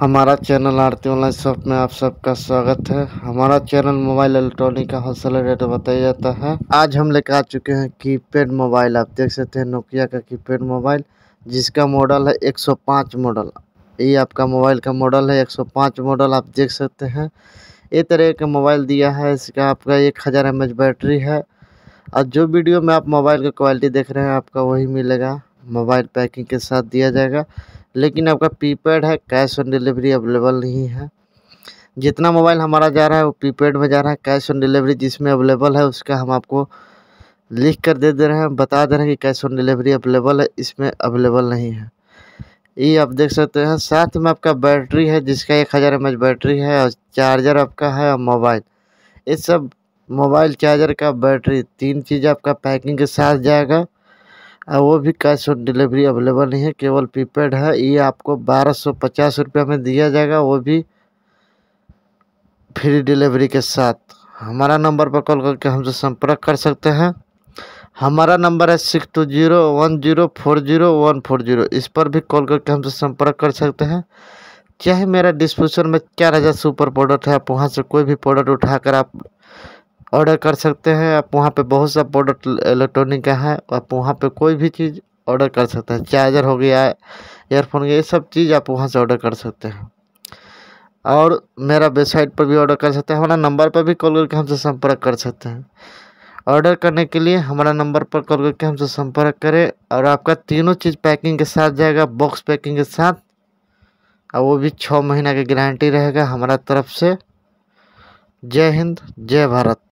हमारा चैनल आरती online shop में आप सबका स्वागत है हमारा चैनल मोबाइल इलेक्ट्रॉनिक का हौसला रेट बताया जाता है आज हम लेकर आ चुके हैं कीपैड मोबाइल आप देख सकते हैं नोकिया का कीपैड मोबाइल जिसका मॉडल है 105 मॉडल ये आपका मोबाइल का मॉडल है 105 मॉडल आप देख सकते हैं ये तरह का मोबाइल दिया है इसका आपका एक हज़ार एम बैटरी है और जो वीडियो में आप मोबाइल का क्वालिटी देख रहे हैं आपका वही मिलेगा मोबाइल पैकिंग के साथ दिया जाएगा लेकिन आपका प्रीपेड है कैश ऑन डिलीवरी अवेलेबल नहीं है जितना मोबाइल हमारा जा रहा है वो प्रीपेड में जा रहा है कैश ऑन डिलीवरी जिसमें अवेलेबल है उसका हम आपको लिख कर दे दे रहे हैं बता दे रहे हैं कि कैश ऑन डिलीवरी अवेलेबल है इसमें अवेलेबल नहीं है ये आप देख सकते हैं साथ में आपका बैटरी है जिसका एक हज़ार एम बैटरी है और चार्जर आपका है और मोबाइल ये सब मोबाइल चार्जर का बैटरी तीन चीज़ आपका पैकिंग के साथ जाएगा वो भी कैश ऑन डिलीवरी अवेलेबल नहीं है केवल प्रीपेड है ये आपको बारह सौ पचास रुपये में दिया जाएगा वो भी फ्री डिलीवरी के साथ हमारा नंबर पर कॉल करके हमसे संपर्क कर सकते हैं हमारा नंबर है six two zero one zero four zero one four zero इस पर भी कॉल करके हमसे संपर्क कर सकते हैं चाहे मेरा डिस्पोजल में चार हज़ार सुपर प्रोडक्ट है आप वहाँ से कोई भी प्रोडक्ट उठाकर आप ऑर्डर कर सकते हैं आप वहाँ पे बहुत सा प्रोडक्ट इलेक्ट्रॉनिक का है आप वहाँ पे कोई भी चीज़ ऑर्डर कर सकते हैं चार्जर हो गया एयरफोन ये सब चीज़ आप वहाँ से ऑर्डर कर सकते हैं और मेरा वेबसाइट पर भी ऑर्डर कर सकते हैं हमारा नंबर पर भी कॉल करके हमसे संपर्क कर सकते हैं ऑर्डर करने के लिए हमारा नंबर पर कॉल करके हमसे संपर्क करें और आपका तीनों चीज़ पैकिंग के साथ जाएगा बॉक्स पैकिंग के साथ और वो भी छः महीना की गारंटी रहेगा हमारा तरफ से जय हिंद जय भारत